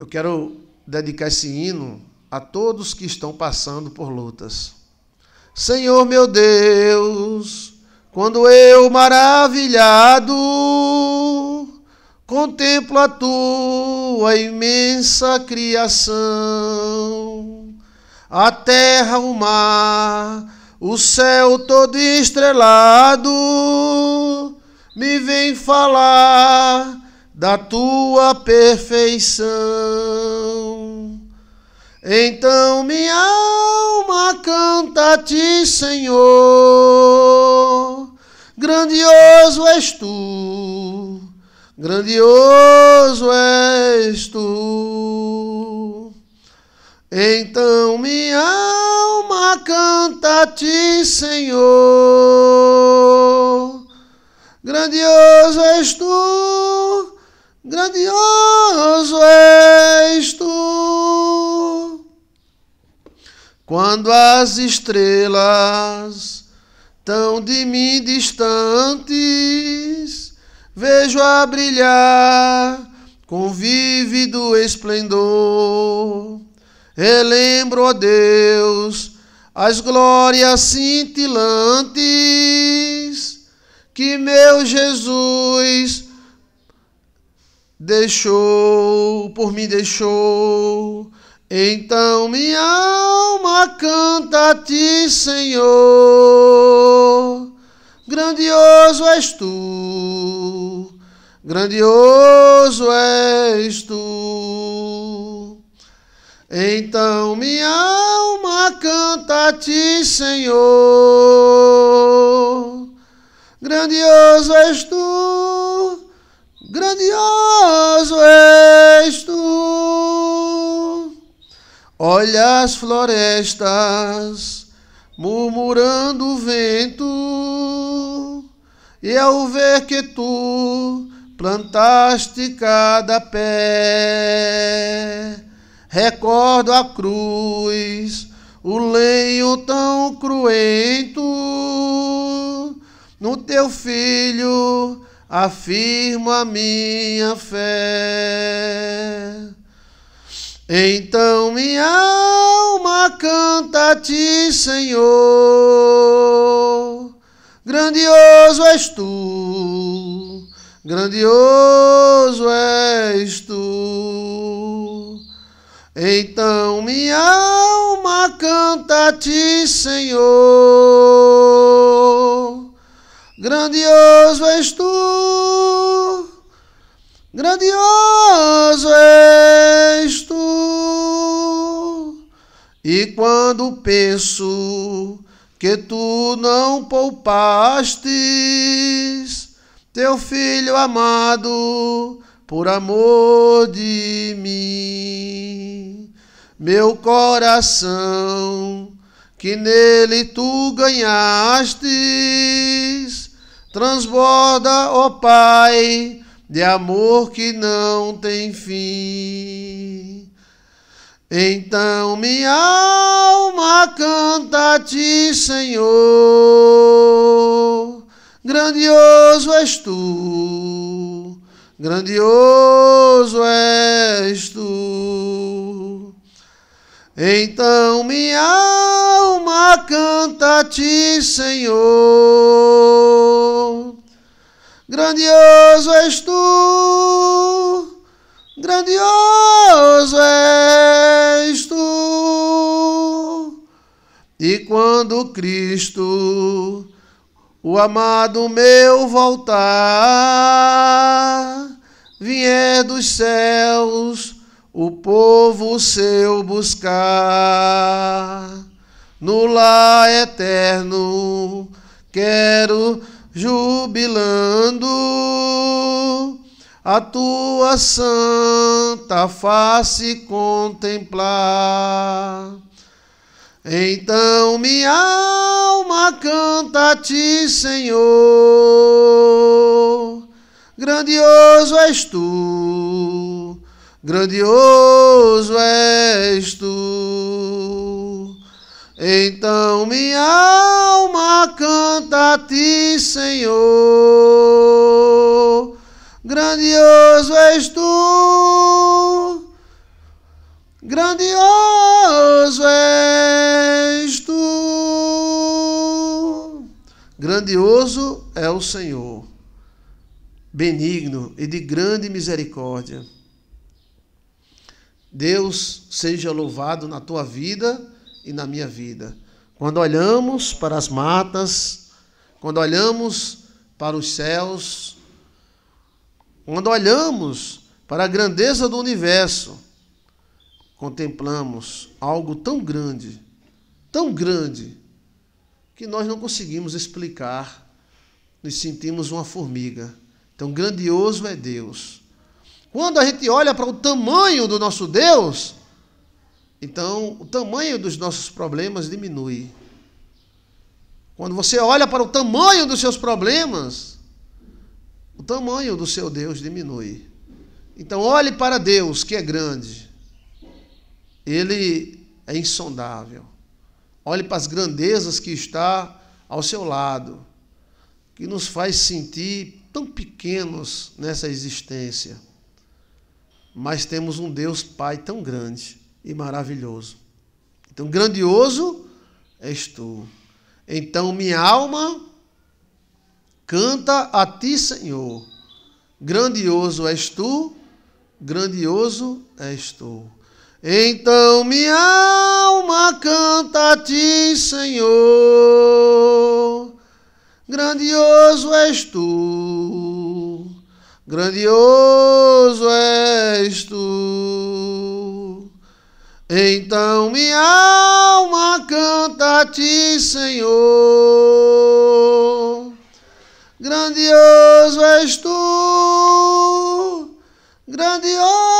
Eu quero dedicar esse hino a todos que estão passando por lutas. Senhor meu Deus, quando eu maravilhado contemplo a tua imensa criação, a terra, o mar, o céu todo estrelado, me vem falar da tua perfeição. Então minha alma canta a ti, Senhor. Grandioso és tu, grandioso és tu. Então minha alma canta a ti, Senhor. quando as estrelas tão de mim distantes, vejo a brilhar com vívido esplendor. Relembro, a Deus, as glórias cintilantes que meu Jesus deixou, por mim deixou. Então minha canta a ti, Senhor. Grandioso és tu, grandioso és tu. Então minha alma canta a ti, Senhor. Grandioso és tu, grandioso és Olha as florestas, murmurando o vento, e ao ver que tu plantaste cada pé, recordo a cruz, o lenho tão cruento, no teu filho afirmo a minha fé. Então minha alma canta a ti, Senhor. Grandioso és tu, grandioso és tu. Então minha alma canta a ti, Senhor. Grandioso és tu, grandioso és tu. E quando penso que tu não poupastes teu filho amado por amor de mim, meu coração que nele tu ganhastes transborda, ó Pai, de amor que não tem fim. Então minha alma canta a ti, Senhor. Grandioso és tu, grandioso és tu. Então minha alma canta a ti, Senhor. Grandioso és tu, grandioso és quando Cristo, o amado meu, voltar, vier dos céus, o povo seu buscar. No lar eterno, quero jubilando a tua santa face contemplar. Então minha alma canta a ti, Senhor. Grandioso és tu, grandioso és tu. Então minha alma canta a ti, Senhor. Grandioso és tu Grandioso és tu. Grandioso é o Senhor, benigno e de grande misericórdia. Deus seja louvado na tua vida e na minha vida. Quando olhamos para as matas, quando olhamos para os céus, quando olhamos para a grandeza do universo, contemplamos algo tão grande, tão grande, que nós não conseguimos explicar, nos sentimos uma formiga. Tão grandioso é Deus. Quando a gente olha para o tamanho do nosso Deus, então o tamanho dos nossos problemas diminui. Quando você olha para o tamanho dos seus problemas, o tamanho do seu Deus diminui. Então, olhe para Deus, que é grande ele é insondável. Olhe para as grandezas que está ao seu lado, que nos faz sentir tão pequenos nessa existência. Mas temos um Deus Pai tão grande e maravilhoso. Então, grandioso és tu. Então, minha alma canta a ti, Senhor. Grandioso és tu, grandioso és tu. Então minha alma canta a ti, Senhor. Grandioso és tu, grandioso és tu. Então minha alma canta a ti, Senhor. Grandioso és tu, grandioso